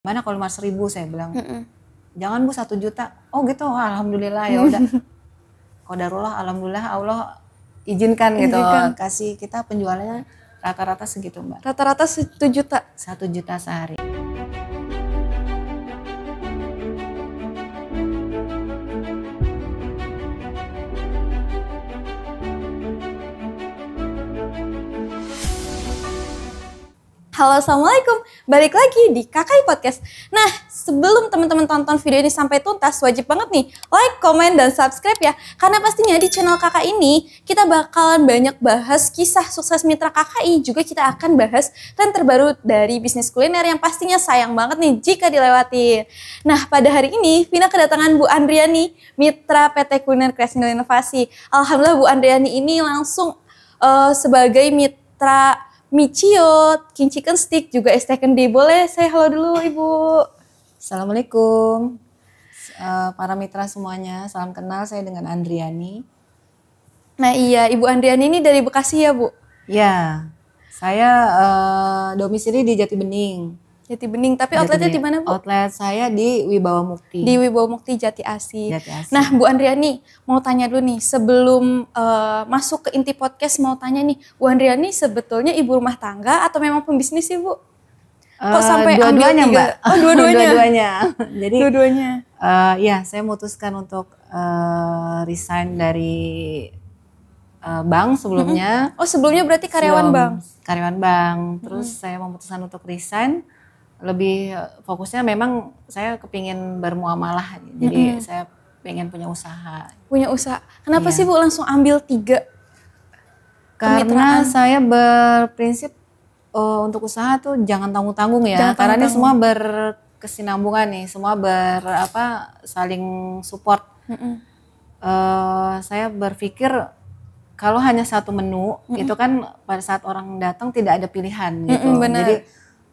mana kalau lima ribu saya bilang mm -mm. jangan bu satu juta oh gitu oh, alhamdulillah ya udah darulah alhamdulillah Allah izinkan gitu izinkan. kasih kita penjualannya rata-rata segitu mbak rata-rata satu juta satu juta sehari Halo Assalamualaikum, balik lagi di Kakai Podcast Nah sebelum teman-teman tonton video ini sampai tuntas wajib banget nih like, komen, dan subscribe ya Karena pastinya di channel kakak ini kita bakalan banyak bahas kisah sukses mitra KKI Juga kita akan bahas tren terbaru dari bisnis kuliner yang pastinya sayang banget nih jika dilewati. Nah pada hari ini Vina kedatangan Bu Andriani, mitra PT Kuliner Kreasi Inovasi Alhamdulillah Bu Andriani ini langsung uh, sebagai mitra Michio, king chicken stick, juga es teh Boleh saya halo dulu Ibu. Assalamualaikum. Uh, para mitra semuanya, salam kenal saya dengan Andriani. Nah iya, Ibu Andriani ini dari Bekasi ya Bu? Ya, saya uh, domisili di Jati Bening. Jati Bening. Tapi Jati outletnya di mana Bu? Outlet saya di Wibawa Mukti. Di Wibawa Mukti Jati Asi. Jati Asi. Nah Bu Andriani mau tanya dulu nih sebelum uh, masuk ke inti podcast mau tanya nih Bu Andriani sebetulnya ibu rumah tangga atau memang pembisnis sih Bu? Kok uh, sampai dua-duanya Mbak? Oh dua-duanya. dua-duanya. Jadi dua-duanya. Uh, ya saya memutuskan untuk uh, resign dari bank sebelumnya. Oh sebelumnya berarti karyawan Sebelum bank. Karyawan bank. Terus -hmm. saya memutuskan untuk resign lebih eh, fokusnya memang saya kepingin bermuamalah jadi mm -hmm. saya pengen punya usaha punya usaha kenapa iya. sih bu langsung ambil tiga karena saya berprinsip uh, untuk usaha tuh jangan tanggung tanggung ya jangan karena ini semua berkesinambungan nih semua ber apa saling support mm -hmm. uh, saya berpikir kalau hanya satu menu mm -hmm. itu kan pada saat orang datang tidak ada pilihan gitu mm -hmm, jadi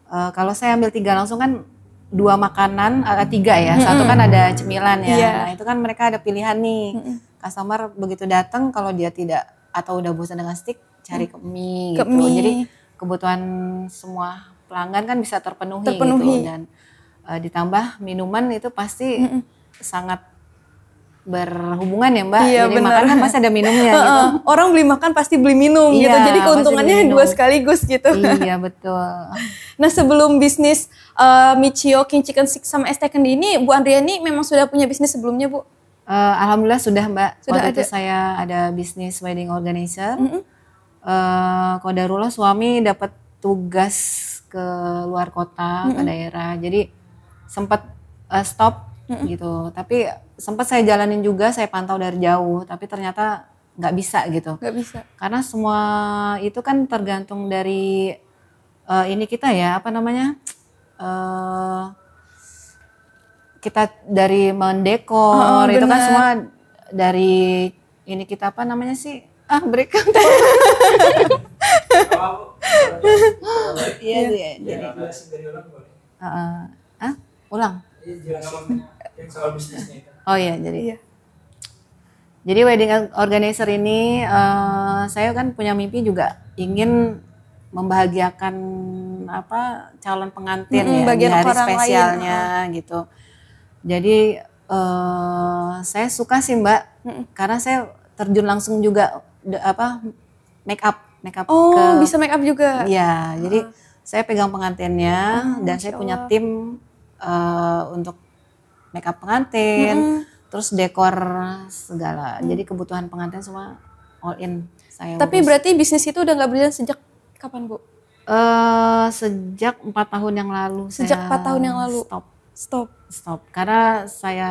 uh, kalau saya ambil tiga langsung kan dua makanan uh, tiga ya satu kan ada cemilan ya yeah. nah itu kan mereka ada pilihan nih customer begitu datang kalau dia tidak atau udah bosan dengan stick cari ke mie ke gitu mie. jadi kebutuhan semua pelanggan kan bisa terpenuhi, gitu. terpenuhi. gitu dan uh, ditambah minuman itu pasti hmm. sangat berhubungan ya mbak. Iya, Jadi makan kan pasti ada minumnya gitu. Orang beli makan pasti beli minum gitu. iya, gitu. Jadi keuntungannya dua sekaligus gitu. Iya betul. nah sebelum bisnis uh, Michio King Chicken Six sama Es ini, Bu Andriani memang sudah punya bisnis sebelumnya Bu? Uh, Alhamdulillah sudah mbak. Sudah Waktu ada. itu saya ada bisnis wedding organizer. Mm -hmm. uh, eh, Kodarullah suami dapat tugas ke luar kota, mm -hmm. ke daerah. Jadi sempat uh, stop mm -hmm. gitu. Tapi sempat saya jalanin juga saya pantau dari jauh tapi ternyata nggak bisa gitu nggak bisa karena semua itu kan tergantung dari uh, ini kita ya apa namanya uh, kita dari mendekor oh, itu kan semua dari ini kita apa namanya sih ah break iya iya iya, iya. ah, ah. ulang iya, yang soal bisnisnya itu Oh iya, jadi. Iya. Jadi wedding organizer ini uh, saya kan punya mimpi juga ingin membahagiakan apa calon pengantin -hmm, ya di hari spesialnya lain. gitu. Jadi uh, saya suka sih Mbak -hmm. karena saya terjun langsung juga de, apa make up make up oh, ke bisa make up juga. Iya, uh. jadi saya pegang pengantinnya hmm, dan saya punya tim uh, untuk makeup pengantin, pengantin, hmm. terus dekor segala. Hmm. Jadi kebutuhan pengantin semua all in saya. Tapi urus. berarti bisnis itu udah nggak berjalan sejak kapan, Bu? Uh, sejak empat tahun yang lalu. Sejak empat tahun yang lalu. Stop. Stop. Stop. Karena saya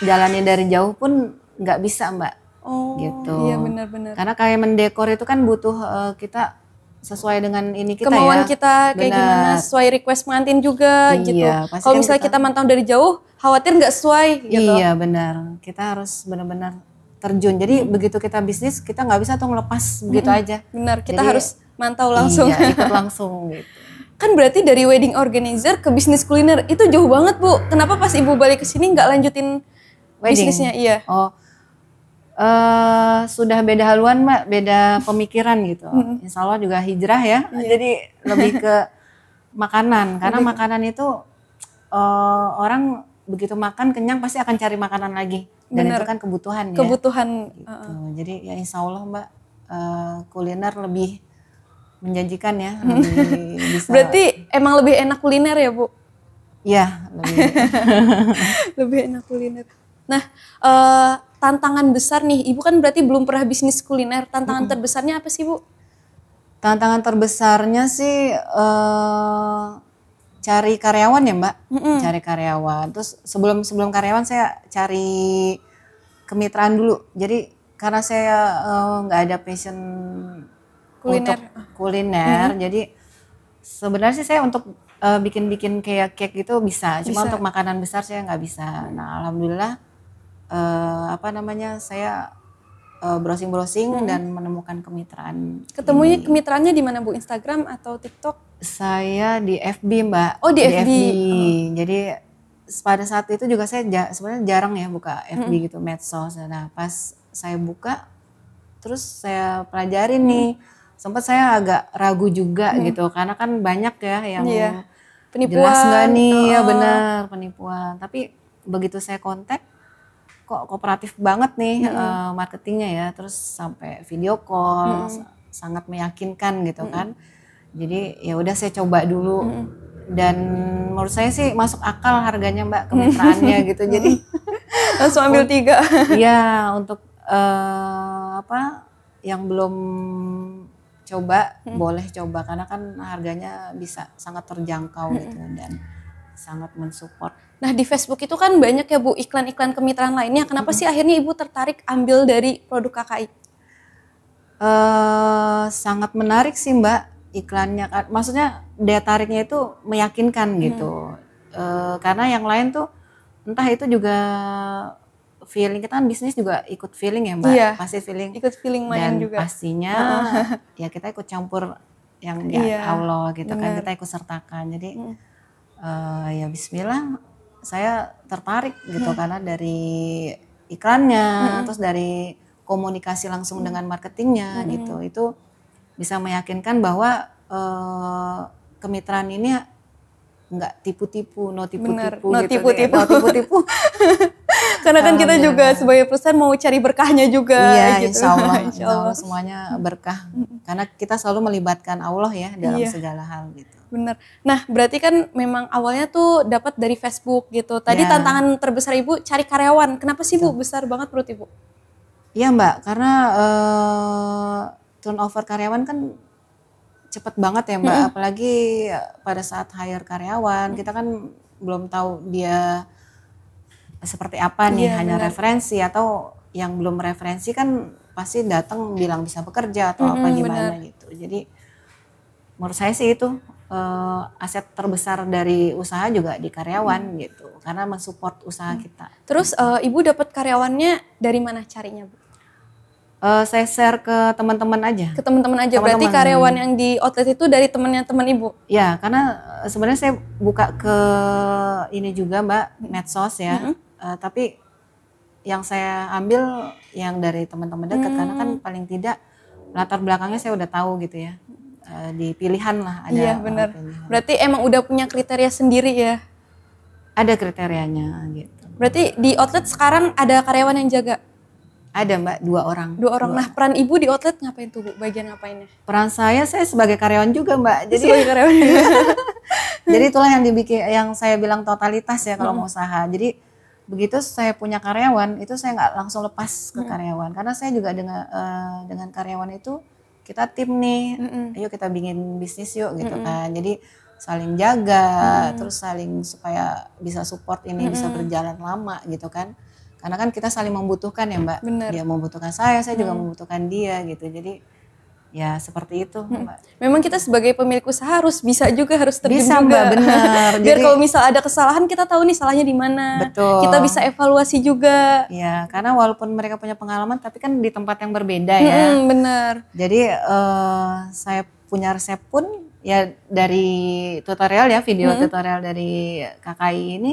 jalani dari jauh pun nggak bisa, Mbak. Oh. Gitu. Iya benar-benar. Karena kayak mendekor itu kan butuh uh, kita sesuai dengan ini kita ya. kemauan ya. kita kayak Benar. gimana sesuai request pengantin juga iya, gitu. Kalau kan misalnya kita, kita mantau dari jauh khawatir nggak sesuai gitu. Iya benar. Kita harus benar-benar terjun. Jadi hmm. begitu kita bisnis kita nggak bisa tuh ngelepas hmm. gitu hmm. aja. Benar. Kita Jadi, harus mantau iya, langsung. Iya, ikut langsung gitu. Kan berarti dari wedding organizer ke bisnis kuliner itu jauh banget bu. Kenapa pas ibu balik ke sini nggak lanjutin wedding. bisnisnya? Iya. Oh. Uh, sudah beda haluan mbak, beda pemikiran gitu. Hmm. Insya Allah juga hijrah ya. Yeah. Jadi lebih ke makanan karena makanan itu uh, orang begitu makan kenyang pasti akan cari makanan lagi dan Bener. itu kan kebutuhan ya kebutuhan gitu. uh. jadi ya insya Allah mbak uh, kuliner lebih menjanjikan ya lebih bisa berarti emang lebih enak kuliner ya bu ya lebih lebih enak kuliner nah uh, tantangan besar nih ibu kan berarti belum pernah bisnis kuliner tantangan uh -uh. terbesarnya apa sih bu tantangan terbesarnya sih uh, cari karyawan ya mbak mm-hmm. cari karyawan terus sebelum sebelum karyawan saya cari kemitraan dulu jadi karena saya eh, nggak uh, ada passion kuliner untuk kuliner mm-hmm. jadi sebenarnya sih saya untuk uh, bikin-bikin kayak cake gitu bisa cuma bisa. untuk makanan besar saya nggak bisa nah alhamdulillah uh, apa namanya saya browsing-browsing hmm. dan menemukan kemitraan. Ketemunya ini. kemitraannya di mana Bu? Instagram atau TikTok? Saya di FB Mbak. Oh di, di FB. FB. Oh. Jadi pada saat itu juga saya ja, sebenarnya jarang ya buka FB hmm. gitu medsos. Nah pas saya buka, terus saya pelajari hmm. nih. Sempat saya agak ragu juga hmm. gitu karena kan banyak ya yang yeah. penipuan. Jelas nggak nih iya, oh. ya benar penipuan. Tapi begitu saya kontak, kok kooperatif banget nih hmm. uh, marketingnya ya. Terus sampai video call, hmm. sangat meyakinkan gitu hmm. kan jadi ya udah saya coba dulu hmm. dan menurut saya sih masuk akal harganya mbak kemitraannya gitu jadi langsung ambil tiga Ya untuk uh, apa yang belum coba hmm. boleh coba karena kan harganya bisa sangat terjangkau hmm. gitu dan sangat mensupport. Nah di Facebook itu kan banyak ya Bu iklan-iklan kemitraan lainnya. Kenapa hmm. sih akhirnya Ibu tertarik ambil dari produk KKI? Uh, eh, sangat menarik sih Mbak iklannya kan. maksudnya daya tariknya itu meyakinkan iya. gitu e, karena yang lain tuh entah itu juga feeling kita kan bisnis juga ikut feeling ya mbak iya, pasti feeling ikut feeling main dan juga pastinya ya kita ikut campur yang ya iya, Allah gitu bener. kan kita ikut sertakan jadi hmm. e, ya Bismillah saya tertarik gitu hmm. karena dari iklannya hmm. terus dari komunikasi langsung hmm. dengan marketingnya hmm. gitu itu bisa meyakinkan bahwa eh, kemitraan ini nggak tipu-tipu, no tipu-tipu gitu ya. no tipu-tipu. No tipu-tipu. Karena kan kita juga sebagai perusahaan mau cari berkahnya juga. Iya, gitu. insya, Allah, insya Allah. Allah semuanya berkah. Karena kita selalu melibatkan Allah ya dalam iya. segala hal gitu. Bener. Nah, berarti kan memang awalnya tuh dapat dari Facebook gitu. Tadi ya. tantangan terbesar Ibu cari karyawan. Kenapa sih Bu besar banget perut Ibu? Iya Mbak, karena... Uh, turnover karyawan kan cepet banget ya mbak, hmm. apalagi eh, pada saat hire karyawan hmm. kita kan belum tahu dia seperti apa nih, yeah, hanya benar. referensi atau yang belum referensi kan pasti datang bilang bisa bekerja atau hmm, apa gimana benar. gitu. Jadi menurut saya sih itu uh, aset terbesar dari usaha juga di karyawan hmm. gitu, karena mensupport usaha hmm. kita. Terus uh, ibu dapat karyawannya dari mana carinya bu? uh, saya share ke teman-teman aja. Ke teman-teman aja. Teman-teman. Berarti karyawan yang di outlet itu dari temannya teman ibu. Ya, karena eh, sebenarnya saya buka ke ini juga Mbak medsos ya. Mm-hmm. Uh, tapi yang saya ambil yang dari teman-teman dekat hmm. karena kan mm. paling tidak latar belakangnya saya udah tahu gitu ya. di pilihan lah ada. Iya benar. Berarti emang udah punya kriteria sendiri ya. Ada kriterianya gitu. Berarti di outlet sekarang ada karyawan yang jaga? Ada mbak, dua orang. Dua orang. Dua. Nah peran ibu di outlet ngapain tuh bu? Bagian ngapainnya? Peran saya, saya sebagai karyawan juga mbak. Jadi sebagai karyawan. Jadi itulah yang dibikin, yang saya bilang totalitas ya kalau hmm. mau usaha. Jadi begitu saya punya karyawan, itu saya nggak langsung lepas ke hmm. karyawan, karena saya juga dengan uh, dengan karyawan itu kita tim nih, hmm. ayo kita bikin bisnis yuk gitu hmm. kan. Jadi saling jaga, hmm. terus saling supaya bisa support ini hmm. bisa berjalan lama gitu kan karena kan kita saling membutuhkan ya mbak Bener. dia membutuhkan saya saya juga hmm. membutuhkan dia gitu jadi ya seperti itu hmm. mbak. Memang kita sebagai pemilik usaha harus bisa juga harus terjun bisa, juga. Mbak, benar. Biar Jadi, kalau misal ada kesalahan kita tahu nih salahnya di mana. Betul. Kita bisa evaluasi juga. Ya karena walaupun mereka punya pengalaman tapi kan di tempat yang berbeda ya. Hmm, benar. Jadi uh, saya punya resep pun ya dari tutorial ya video hmm. tutorial dari KKI ini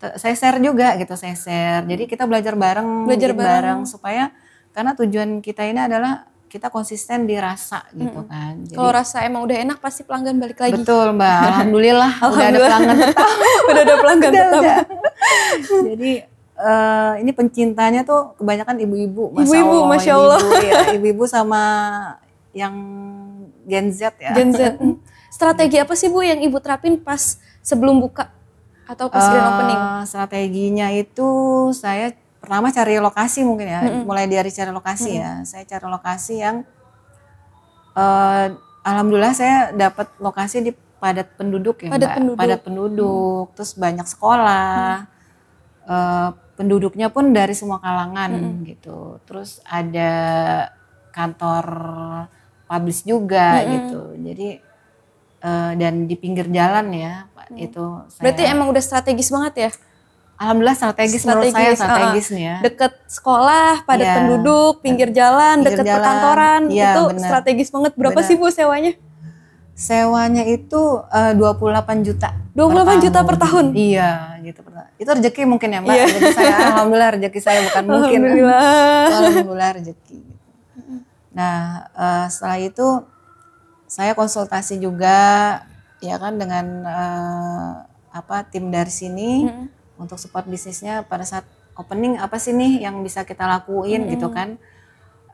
saya share juga gitu, saya share. Jadi kita belajar bareng, belajar bareng. bareng supaya karena tujuan kita ini adalah kita konsisten di gitu kan. Kalau rasa emang udah enak pasti pelanggan balik lagi. Betul mbak, alhamdulillah, alhamdulillah. udah ada pelanggan tetap. udah ada pelanggan udah, tetap. Udah. Jadi uh, ini pencintanya tuh kebanyakan ibu-ibu, masya ibu-ibu, Allah. Masya Allah. Ibu-ibu, ya, sama yang Gen Z ya. Gen Z. Strategi apa sih bu yang ibu terapin pas sebelum buka atau pas grand eh, opening? Strateginya itu saya pertama cari lokasi mungkin ya, mm -hmm. mulai dari cari lokasi mm -hmm. ya. Saya cari lokasi yang uh, alhamdulillah saya dapat lokasi di padat penduduk ya, padat Mbak. Penduduk. Padat penduduk, hmm. terus banyak sekolah. Hmm. Uh, penduduknya pun dari semua kalangan hmm. gitu. Terus ada kantor publis juga hmm. gitu. Jadi uh, dan di pinggir jalan ya hmm. itu saya, berarti emang udah strategis banget ya alhamdulillah strategis, strategis menurut saya strategis uh, nih ya deket sekolah padat ya, penduduk pinggir jalan pinggir deket jalan, perkantoran ya, itu bener, strategis banget berapa bener. sih bu sewanya sewanya itu eh, uh, 28 juta 28 per tahun. juta per tahun iya gitu itu rezeki mungkin ya mbak yeah. rezeki saya alhamdulillah rezeki saya bukan mungkin alhamdulillah alhamdulillah rezeki nah uh, setelah itu saya konsultasi juga ya kan dengan uh, apa tim dari sini hmm. untuk support bisnisnya pada saat opening apa sih nih yang bisa kita lakuin hmm. gitu kan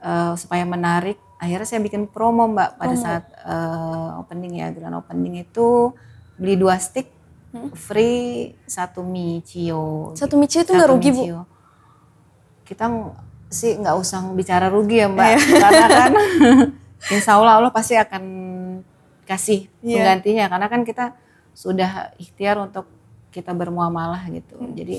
uh, supaya menarik akhirnya saya bikin promo mbak pada promo. saat uh, opening ya bulan opening itu beli dua stick free satu micio satu gitu. micio itu nggak rugi bu kita sih nggak usah bicara rugi ya mbak iya. karena kan insya Allah Allah pasti akan kasih yeah. penggantinya karena kan kita sudah ikhtiar untuk kita bermuamalah gitu hmm. jadi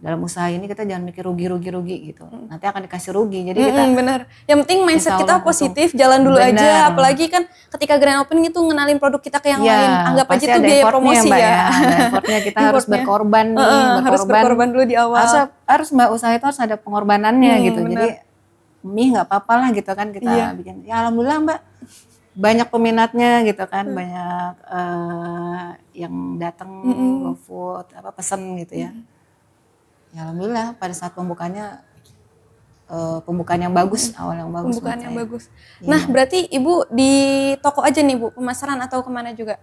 dalam usaha ini kita jangan mikir rugi rugi rugi gitu hmm. nanti akan dikasih rugi jadi hmm, kita hmm, benar yang penting mindset kita positif untung. jalan dulu bener. aja apalagi kan ketika grand opening itu ngenalin produk kita ke yang ya, lain anggap aja itu biaya promosi ya, ya. kita harus berkorban nih uh, berkorban. harus berkorban dulu di awal harus, harus mbak usaha itu harus ada pengorbanannya hmm, gitu bener. jadi mie nggak apa-apa lah gitu kan kita iya. bikin. Ya alhamdulillah Mbak banyak peminatnya gitu kan, hmm. banyak uh, yang datang mm -hmm. food apa pesen gitu ya. Mm. Ya alhamdulillah pada saat pembukanya uh, eh, pembukaan yang bagus, awal yang bagus. Pembukaan yang saya. bagus. Iya. Nah, berarti Ibu di toko aja nih Bu, pemasaran atau kemana juga?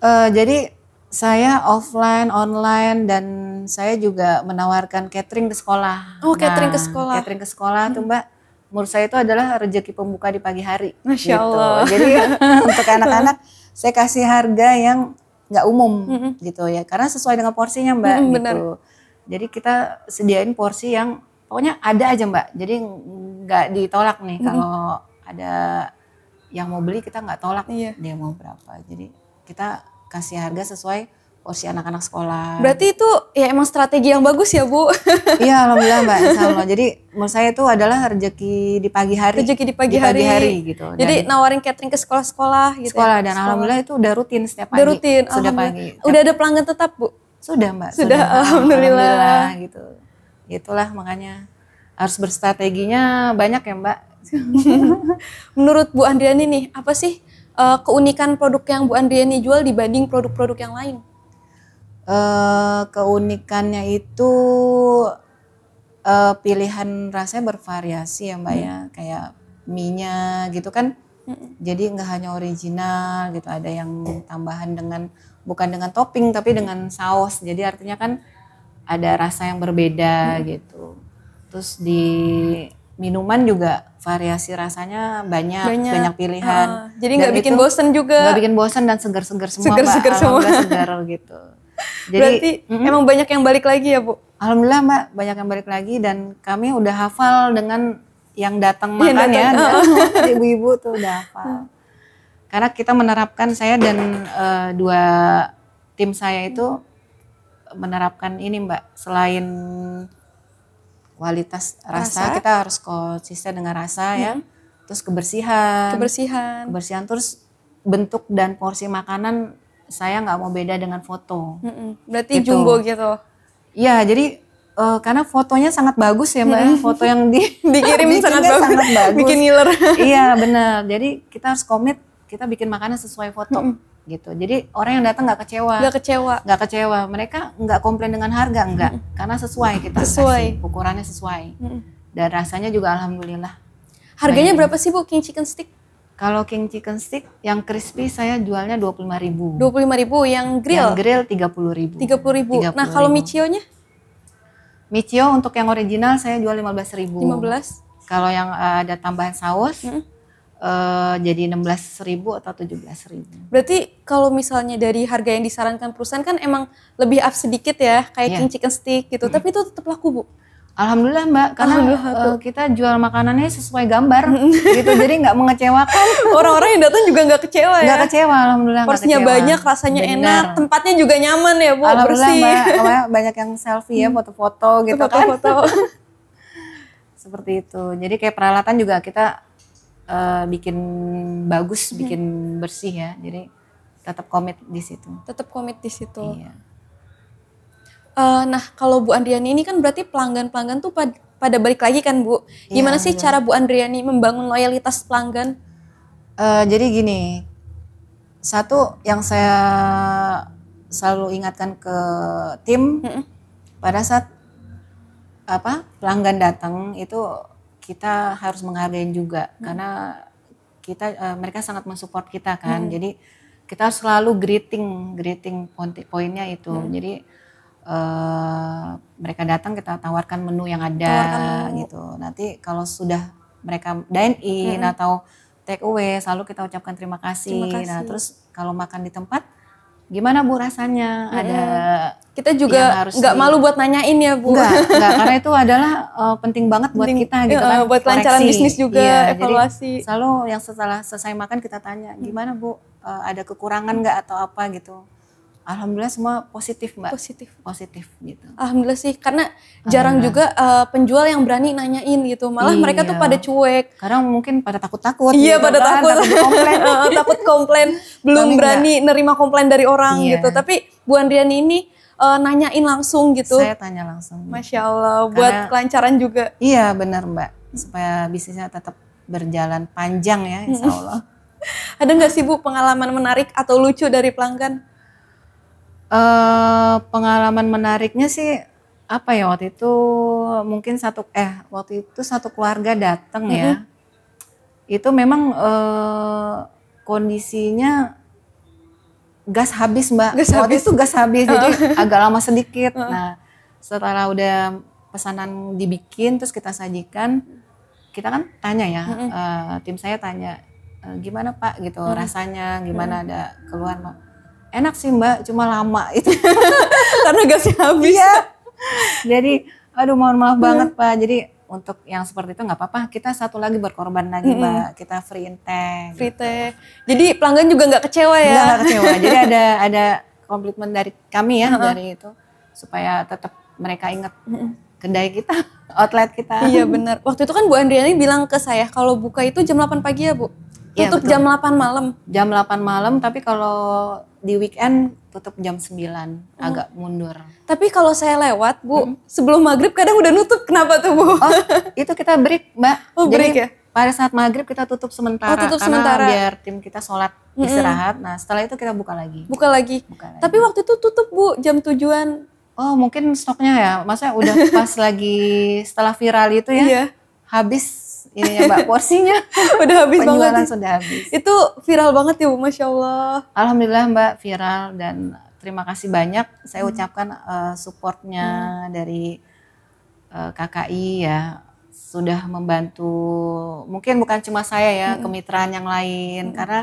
Uh, jadi saya offline, online, dan saya juga menawarkan catering ke sekolah. Oh, nah, catering ke sekolah. Catering ke sekolah hmm. tuh Mbak, menurut saya itu adalah rejeki pembuka di pagi hari. Masya gitu. Allah. Jadi untuk anak-anak, saya kasih harga yang nggak umum mm -hmm. gitu ya, karena sesuai dengan porsinya Mbak mm -hmm, gitu. Benar. Jadi kita sediain porsi yang pokoknya ada aja Mbak. Jadi nggak ditolak nih mm -hmm. kalau ada yang mau beli kita nggak tolak iya. dia mau berapa. Jadi kita kasih harga sesuai porsi anak-anak sekolah. Berarti itu ya emang strategi yang bagus ya Bu? iya alhamdulillah Mbak, insya Jadi menurut saya itu adalah rezeki di pagi hari. Rezeki di pagi, di pagi hari. hari gitu. Dan Jadi nawarin catering ke sekolah-sekolah gitu ya. Sekolah ya? dan sekolah. alhamdulillah itu udah rutin setiap pagi. Udah rutin, Sudah pagi. Kan? Udah ada pelanggan tetap Bu? Sudah Mbak. Sudah, Sudah Alhamdulillah. alhamdulillah. gitu. Itulah makanya harus berstrateginya banyak ya Mbak. Menurut Bu Andriani nih, apa sih uh, keunikan produk yang Bu Andriani jual dibanding produk-produk yang lain? Uh, keunikannya itu uh, pilihan rasanya bervariasi ya Mbak ya. hmm. ya, kayak minyak gitu kan. Hmm. Jadi nggak hanya original gitu, ada yang tambahan dengan bukan dengan topping tapi dengan saus. Jadi artinya kan ada rasa yang berbeda hmm. gitu. Terus di minuman juga variasi rasanya banyak banyak, banyak pilihan. uh, jadi nggak bikin bosen juga. Nggak bikin bosen dan segar-segar semua. Segar-segar semua. Segar gitu. Jadi Berarti mm hmm emang banyak yang balik lagi ya bu? Alhamdulillah mbak banyak yang balik lagi dan kami udah hafal dengan yang datang makan ya, ibu-ibu tuh udah hafal. Karena kita menerapkan saya dan uh, dua tim saya itu menerapkan ini mbak selain kualitas rasa, rasa kita harus konsisten dengan rasa hmm. ya terus kebersihan kebersihan kebersihan terus bentuk dan porsi makanan saya nggak mau beda dengan foto hmm. berarti gitu. jumbo gitu iya jadi uh, karena fotonya sangat bagus ya mbak ya. foto yang di, dikirim sangat, bagus. sangat bagus bikin ngiler iya benar jadi kita harus komit kita bikin makanan sesuai foto hmm gitu. Jadi orang yang datang nggak kecewa. Nggak kecewa. Nggak kecewa. Mereka nggak komplain dengan harga nggak, mm karena sesuai kita sesuai. kasih ukurannya sesuai. Mm Dan rasanya juga alhamdulillah. Harganya berapa sih bu King Chicken Stick? Kalau King Chicken Stick yang crispy saya jualnya dua puluh lima ribu. Dua puluh lima ribu yang grill? Yang grill tiga puluh ribu. Tiga puluh ribu. nah kalau Michio-nya? Michio untuk yang original saya jual lima belas ribu. Lima belas. Kalau yang eh, ada tambahan saus, mm uh, jadi 16.000 atau 17.000. Berarti kalau misalnya dari harga yang disarankan perusahaan kan emang lebih up sedikit ya, kayak yeah. chicken stick gitu, mm. tapi itu tetap laku Bu. Alhamdulillah Mbak, karena Alhamdulillah, uh, kita jual makanannya sesuai gambar gitu, jadi nggak mengecewakan. Orang-orang yang datang juga nggak kecewa ya? Nggak kecewa, Alhamdulillah. Porsinya banyak, rasanya Benar. enak, tempatnya juga nyaman ya Bu, Alhamdulillah bersih. Mbak, banyak yang selfie ya, mm. foto-foto gitu foto -foto. kan. Foto-foto. Seperti itu, jadi kayak peralatan juga kita uh, bikin bagus, hmm. bikin bersih ya. Jadi tetap komit di situ. Tetap komit di situ. Iya. Uh, nah, kalau Bu Andriani ini kan berarti pelanggan-pelanggan tuh pad pada balik lagi kan Bu. Gimana iya, sih iya. cara Bu Andriani membangun loyalitas pelanggan? Uh, jadi gini, satu yang saya selalu ingatkan ke tim mm -mm. pada saat apa pelanggan datang itu kita harus menghargai juga hmm. karena kita uh, mereka sangat mensupport kita kan. Hmm. Jadi kita selalu greeting, greeting poinnya itu. Hmm. Jadi uh, mereka datang kita tawarkan menu yang ada menu. gitu. Nanti kalau sudah mereka dine in hmm. atau take away selalu kita ucapkan terima kasih. terima nah, kasih. Nah, terus kalau makan di tempat gimana bu rasanya hmm. ada kita juga nggak di... malu buat nanyain ya bu nggak enggak, karena itu adalah uh, penting banget buat penting, kita gitu eh, kan uh, buat lancaran bisnis juga iya, evaluasi jadi selalu yang setelah selesai makan kita tanya gimana bu uh, ada kekurangan nggak atau apa gitu Alhamdulillah semua positif mbak. Positif. Positif gitu. Alhamdulillah sih karena jarang juga uh, penjual yang berani nanyain gitu. Malah iya. mereka tuh pada cuek. Karena mungkin pada takut-takut. Iya gitu, pada kan? takut. Takut komplain. Eh, takut komplain. Belum Tapi berani enggak. nerima komplain dari orang iya. gitu. Tapi Bu Andriani ini uh, nanyain langsung gitu. Saya tanya langsung. Masya Allah. Karena, buat kelancaran juga. Iya benar mbak. Supaya bisnisnya tetap berjalan panjang ya insya hmm. Allah. Ada nggak sih Bu pengalaman menarik atau lucu dari pelanggan? Eh, pengalaman menariknya sih apa ya waktu itu mungkin satu eh waktu itu satu keluarga datang ya. Itu memang uh, kondisinya gas habis mbak. Gas waktu habis. itu gas habis jadi uh-uh. agak lama sedikit. Uh-uh. Nah setelah udah pesanan dibikin terus kita sajikan kita kan tanya ya uh, tim saya tanya e, gimana pak gitu rasanya gimana ada keluhan pak enak sih mbak cuma lama itu karena gasnya habis iya. jadi aduh mohon maaf hmm. banget pak jadi untuk yang seperti itu nggak apa-apa kita satu lagi berkorban lagi -hmm. mbak kita free intake free gitu. tag gitu. jadi pelanggan juga nggak kecewa ya nggak kecewa jadi ada ada komplimen dari kami ya uh -huh. dari itu supaya tetap mereka ingat kedai kita outlet kita iya benar waktu itu kan Bu Andriani bilang ke saya kalau buka itu jam 8 pagi ya Bu iya, tutup ya, jam 8 malam jam 8 malam tapi kalau di weekend tutup jam 9, oh. agak hmm. mundur. Tapi kalau saya lewat, Bu, hmm. sebelum maghrib kadang udah nutup, kenapa tuh, Bu? Oh, itu kita break, Mbak. Oh, break ya? Pada saat maghrib kita tutup sementara, oh, tutup sementara. biar tim kita sholat hmm. istirahat. -hmm. Nah setelah itu kita buka lagi. Buka lagi. Buka lagi. Tapi waktu itu tutup bu jam tujuan. Oh mungkin stoknya ya, maksudnya udah pas lagi setelah viral itu ya, iya. habis ini ininya mbak porsinya udah habis penjualan banget sudah habis itu viral banget ya bu masya allah alhamdulillah mbak viral dan terima kasih banyak saya hmm. ucapkan uh, supportnya hmm. dari uh, eh, KKI ya sudah membantu mungkin bukan cuma saya ya hmm. kemitraan yang lain hmm. karena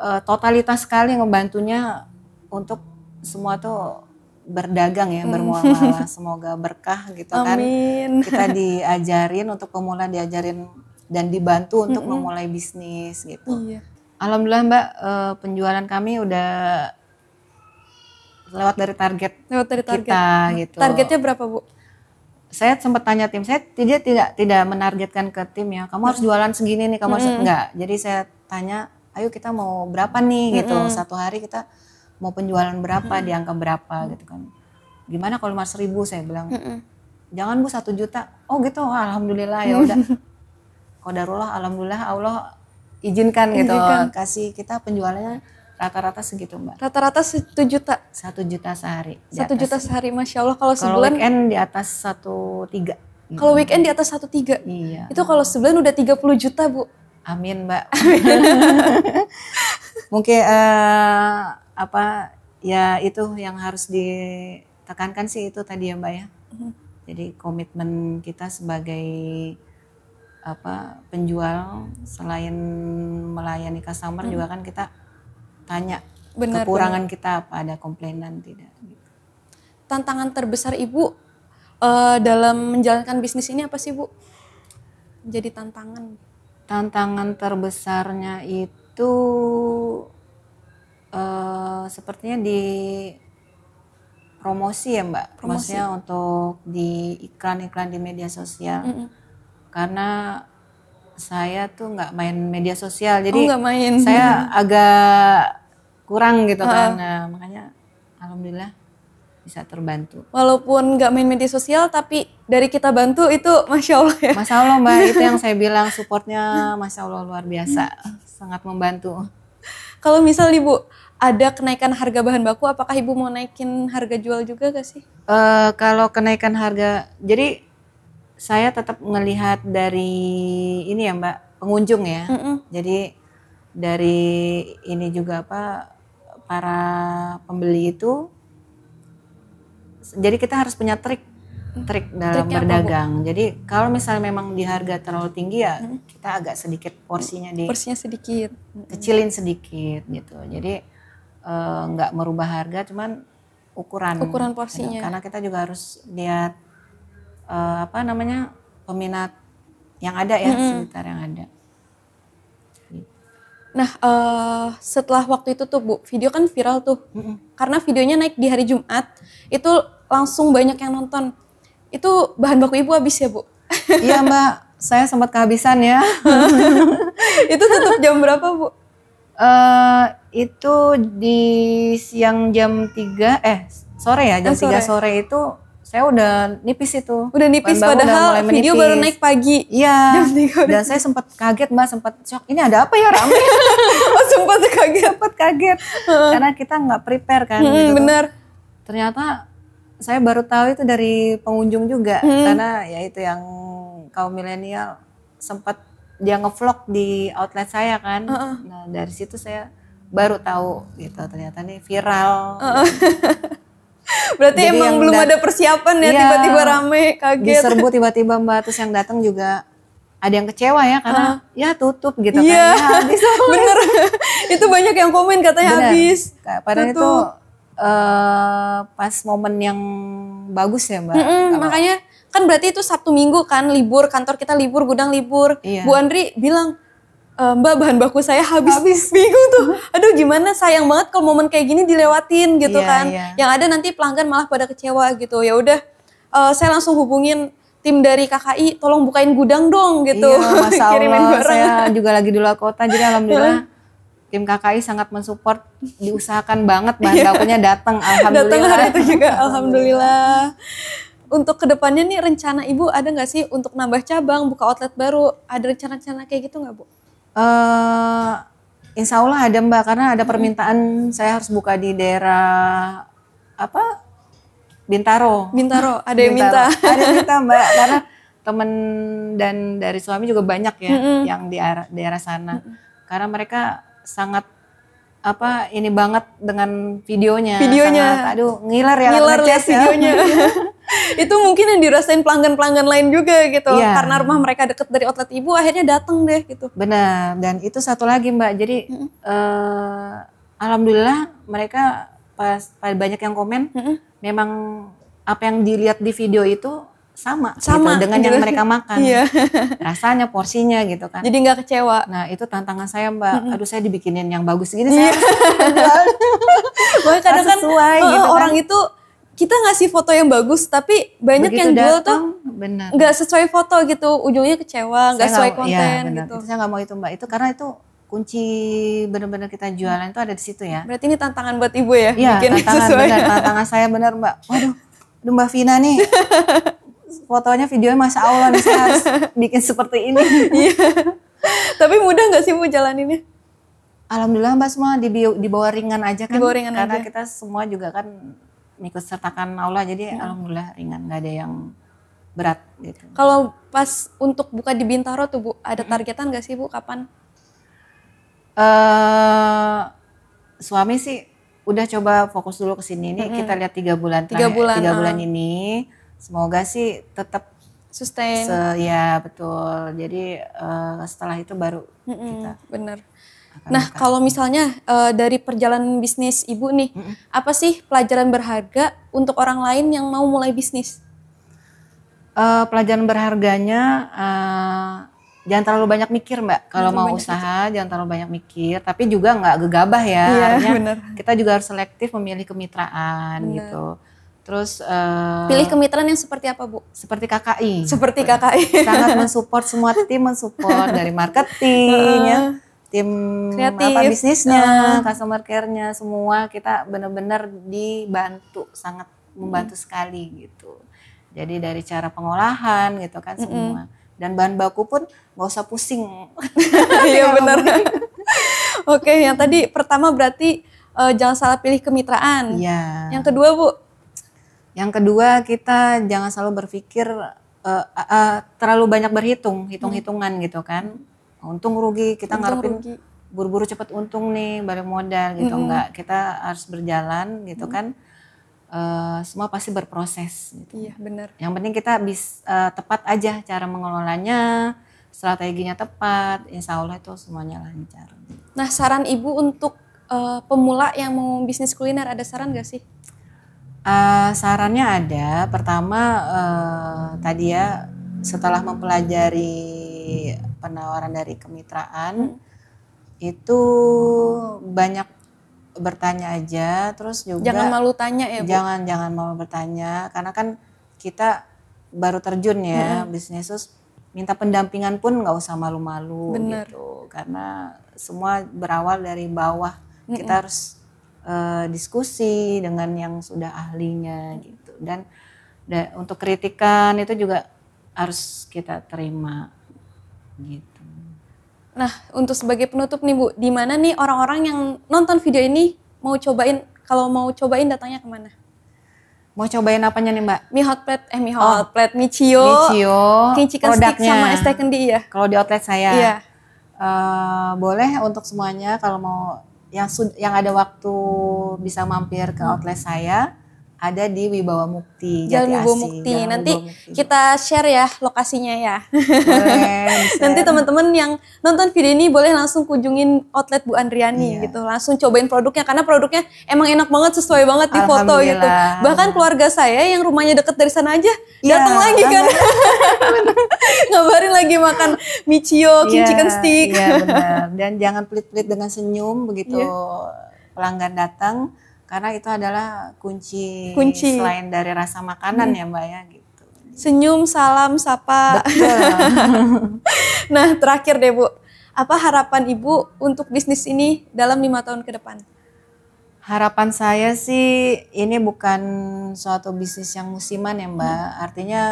uh, totalitas sekali ngebantunya untuk semua tuh berdagang ya hmm. bermuamalah semoga berkah gitu kan kita diajarin untuk pemula diajarin dan dibantu untuk mm -hmm. memulai bisnis gitu iya. alhamdulillah mbak eh, penjualan kami udah lewat dari target lewat dari target kita gitu targetnya berapa bu saya sempat tanya tim saya tidak tidak tidak menargetkan ke tim ya kamu harus hmm. jualan segini nih kamu mm -hmm. harus enggak jadi saya tanya ayo kita mau berapa nih gitu mm -hmm. satu hari kita mau penjualan berapa hmm. di angka berapa hmm. gitu kan gimana kalau mas ribu saya bilang hmm. jangan bu satu juta oh gitu oh, alhamdulillah ya udah darulah alhamdulillah Allah izinkan gitu izinkan. kasih kita penjualannya rata-rata segitu mbak rata-rata satu juta satu juta sehari satu juta sehari masya allah kalau sebulan kalau weekend di atas satu tiga gitu. kalau weekend di atas satu tiga iya itu kalau sebulan udah 30 juta bu amin mbak amin. mungkin uh, apa ya itu yang harus ditekankan sih itu tadi ya Mbak ya. Mm-hmm. Jadi komitmen kita sebagai apa penjual selain melayani customer hmm juga kan kita tanya benar, kekurangan benar. kita apa ada komplainan tidak. Gitu. Tantangan terbesar Ibu uh, dalam menjalankan bisnis ini apa sih Bu? Jadi tantangan. Tantangan terbesarnya itu Eh, sepertinya di promosi ya Mbak, promosi. maksudnya untuk di iklan-iklan di media sosial. Mm -hmm. Karena saya tuh nggak main media sosial, jadi oh, main. saya agak kurang gitu uh. kan, nah, makanya alhamdulillah bisa terbantu. Walaupun nggak main media sosial, tapi dari kita bantu itu masya Allah ya. Masya Allah mbak, itu yang saya bilang supportnya masya Allah luar biasa, sangat membantu. Kalau misal ibu ada kenaikan harga bahan baku apakah ibu mau naikin harga jual juga gak sih uh, kalau kenaikan harga jadi saya tetap melihat dari ini ya mbak pengunjung ya mm -mm. jadi dari ini juga apa para pembeli itu jadi kita harus punya trik trik dalam Triknya berdagang apa, jadi kalau misalnya memang di harga terlalu tinggi ya -hmm. kita agak sedikit porsinya di porsinya sedikit kecilin sedikit gitu jadi Eh, nggak e, merubah harga cuman ukuran ukuran porsinya karena kita juga harus lihat e, apa namanya peminat yang ada ya mm -hmm. sekitar yang ada nah uh, setelah waktu itu tuh bu video kan viral tuh mm -hmm. karena videonya naik di hari Jumat itu langsung banyak yang nonton itu bahan baku ibu habis ya bu iya mbak saya sempat kehabisan ya itu tutup jam berapa bu uh, itu di siang jam 3 eh sore ya jam eh, sore. 3 sore itu saya udah nipis itu. Udah nipis Bahan padahal udah video baru naik pagi. Iya. Dan saya sempat kaget Mbak, sempat shock. Ini ada apa ya rame? oh, sempat kaget. Sempat kaget. Karena kita nggak prepare kan hmm, gitu. Kan. Bener. Ternyata saya baru tahu itu dari pengunjung juga hmm. karena ya itu yang kaum milenial sempat dia ngevlog di outlet saya kan. Uh -uh. Nah, dari situ saya baru tahu gitu ternyata nih viral. Uh -uh. Berarti Jadi emang belum ada persiapan ya iya. tiba-tiba ya, rame kaget. Diserbu tiba-tiba Mbak terus yang datang juga ada yang kecewa ya karena uh. ya tutup gitu yeah. kan. Ya, habis Bener. itu banyak yang komen katanya Bener. habis. Padahal tutup. itu uh, pas momen yang bagus ya Mbak. Mm -mm, makanya kan berarti itu Sabtu Minggu kan libur kantor kita libur gudang libur iya. Bu Andri bilang e, Mbak bahan baku saya habis, habis. minggu tuh aduh gimana sayang banget kalau momen kayak gini dilewatin gitu iya, kan iya. yang ada nanti pelanggan malah pada kecewa gitu ya udah uh, saya langsung hubungin tim dari KKI tolong bukain gudang dong gitu. Iya, Kirimin Allah, barang. saya juga lagi di luar kota jadi alhamdulillah tim KKI sangat mensupport diusahakan banget bahan iya. bakunya datang alhamdulillah. Datang hari itu juga alhamdulillah untuk kedepannya nih rencana ibu ada nggak sih untuk nambah cabang, buka outlet baru? Ada rencana-rencana kayak gitu nggak bu? Uh, insya Allah ada mbak, karena ada permintaan hmm. saya harus buka di daerah apa Bintaro. Bintaro, ada yang minta. Ada yang minta mbak, karena temen dan dari suami juga banyak ya hmm yang di daerah, daerah sana. hmm Karena mereka sangat apa ini banget dengan videonya. Videonya. Sangat, aduh ngiler ya. Ngiler ya, ya videonya. itu mungkin yang dirasain pelanggan-pelanggan lain juga gitu ya. karena rumah mereka deket dari outlet ibu akhirnya datang deh gitu benar dan itu satu lagi mbak jadi mm -hmm. uh, alhamdulillah mereka pas, pas banyak yang komen mm -hmm. memang apa yang dilihat di video itu sama, gitu sama gitu, dengan yang gitu. mereka makan iya. rasanya porsinya gitu kan jadi nggak kecewa nah itu tantangan saya mbak mm-hmm. aduh saya dibikinin yang bagus gini iya. saya kadang kadang kan oh, orang itu kita ngasih foto yang bagus tapi banyak Begitu yang jual tuh nggak sesuai foto gitu ujungnya kecewa nggak sesuai gak, konten ya, gitu gitu saya nggak mau itu mbak itu karena itu kunci benar-benar kita jualan itu ada di situ ya berarti ini tantangan buat ibu ya Iya tantangan sesuai. benar tantangan saya benar mbak waduh mbak Vina nih fotonya videonya masa Allah nih saya bikin seperti ini iya tapi mudah nggak sih bu jalaninnya Alhamdulillah mbak semua dibawa ringan aja kan dibawa ringan karena aja. kita semua juga kan ikut sertakan Allah jadi hmm. alhamdulillah ringan nggak ada yang berat gitu. Kalau pas untuk buka di Bintaro tuh Bu, ada targetan nggak sih Bu kapan? uh, suami sih udah coba fokus dulu ke sini ini hmm. kita lihat tiga bulan tiga bulan tiga ah. bulan ini semoga sih tetap sustain se ya betul jadi uh, setelah itu baru hmm, kita bener Nah, kalau misalnya uh, dari perjalanan bisnis Ibu nih, mm -mm. apa sih pelajaran berharga untuk orang lain yang mau mulai bisnis? Uh, pelajaran berharganya uh, jangan terlalu banyak mikir mbak kalau mau usaha itu. jangan terlalu banyak mikir tapi juga nggak gegabah ya iya, Artinya bener. kita juga harus selektif memilih kemitraan bener. gitu terus uh, pilih kemitraan yang seperti apa bu seperti KKI seperti KKI sangat mensupport semua tim mensupport dari marketing Uh tim Kreatif. apa bisnisnya, uh. customer care-nya semua kita benar-benar dibantu sangat membantu hmm. sekali gitu. Jadi dari cara pengolahan gitu kan semua. -hmm. Dan bahan baku pun nggak usah pusing. Iya benar. Oke, yang tadi pertama berarti uh, jangan salah pilih kemitraan. Iya. Yang kedua, Bu? Yang kedua kita jangan selalu berpikir uh, uh, terlalu banyak berhitung, hitung-hitungan hmm. gitu kan untung rugi kita untung ngarepin buru-buru cepet untung nih balik modal gitu mm -hmm. enggak kita harus berjalan gitu mm -hmm. kan uh, semua pasti berproses gitu. Iya, benar. Yang penting kita bis uh, tepat aja cara mengelolanya, strateginya tepat, insya Allah itu semuanya lancar. Nah, saran Ibu untuk uh, pemula yang mau bisnis kuliner ada saran gak sih? Uh, sarannya ada. Pertama uh, tadi ya setelah mempelajari penawaran dari kemitraan hmm. itu banyak bertanya aja terus juga jangan malu tanya ya Bu. jangan jangan malu bertanya karena kan kita baru terjun ya hmm. bisnis terus minta pendampingan pun nggak usah malu-malu gitu karena semua berawal dari bawah hmm. kita harus uh, diskusi dengan yang sudah ahlinya gitu dan da, untuk kritikan itu juga harus kita terima gitu nah untuk sebagai penutup nih bu di mana nih orang-orang yang nonton video ini mau cobain kalau mau cobain datangnya kemana mau cobain apanya nih mbak? Mi hot plate, eh Mi oh. hot oh. plate, mi cio, Mi cio, chicken produknya. stick sama es teh ya. Kalau di outlet saya, iya. uh, boleh untuk semuanya kalau mau yang yang ada waktu bisa mampir ke outlet saya ada di Wibawa Mukti. Jalan Wibawa Mukti. Jalan Nanti Wibawa Mukti. kita share ya lokasinya ya. Boleh, Nanti teman-teman yang nonton video ini boleh langsung kunjungin outlet Bu Andriani iya. gitu. Langsung cobain produknya karena produknya emang enak banget sesuai banget di foto gitu. Bahkan keluarga saya yang rumahnya deket dari sana aja ya, datang lagi kan. Ngabarin lagi makan michio, King iya, kimchi chicken stick. Iya benar. Dan jangan pelit-pelit dengan senyum begitu iya. pelanggan datang karena itu adalah kunci, kunci. selain dari rasa makanan hmm. ya mbak ya gitu senyum salam sapa nah terakhir deh bu apa harapan ibu untuk bisnis ini dalam lima tahun ke depan harapan saya sih ini bukan suatu bisnis yang musiman ya mbak hmm. artinya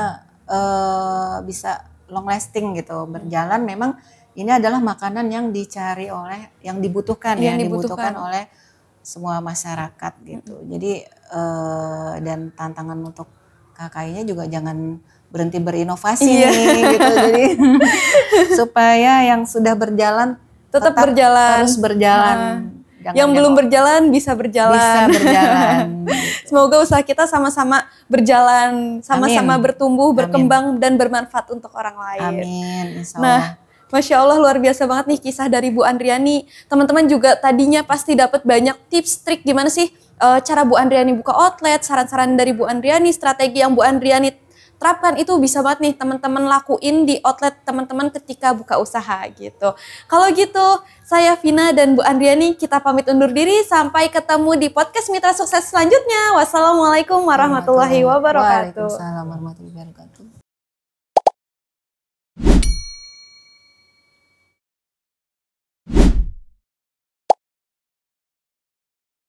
uh, bisa long lasting gitu berjalan memang ini adalah makanan yang dicari oleh yang dibutuhkan yang ya dibutuhkan, dibutuhkan oleh semua masyarakat gitu. Hmm. Jadi uh, dan tantangan untuk kakaknya juga jangan berhenti berinovasi iya. nih, gitu. Jadi supaya yang sudah berjalan tetap, tetap berjalan terus berjalan. Nah. Jangan yang belum berjalan bisa berjalan. Bisa berjalan. Semoga usaha kita sama-sama berjalan, sama-sama bertumbuh, Amin. berkembang dan bermanfaat untuk orang lain. Amin. Insya nah, Allah. Nah, Masya Allah luar biasa banget nih kisah dari Bu Andriani. Teman-teman juga tadinya pasti dapat banyak tips, trik gimana sih e, cara Bu Andriani buka outlet, saran-saran dari Bu Andriani, strategi yang Bu Andriani terapkan itu bisa banget nih teman-teman lakuin di outlet teman-teman ketika buka usaha gitu. Kalau gitu, saya Vina dan Bu Andriani kita pamit undur diri sampai ketemu di podcast Mitra Sukses selanjutnya. Wassalamualaikum warahmatullahi wabarakatuh. Waalaikumsalam warahmatullahi wabarakatuh.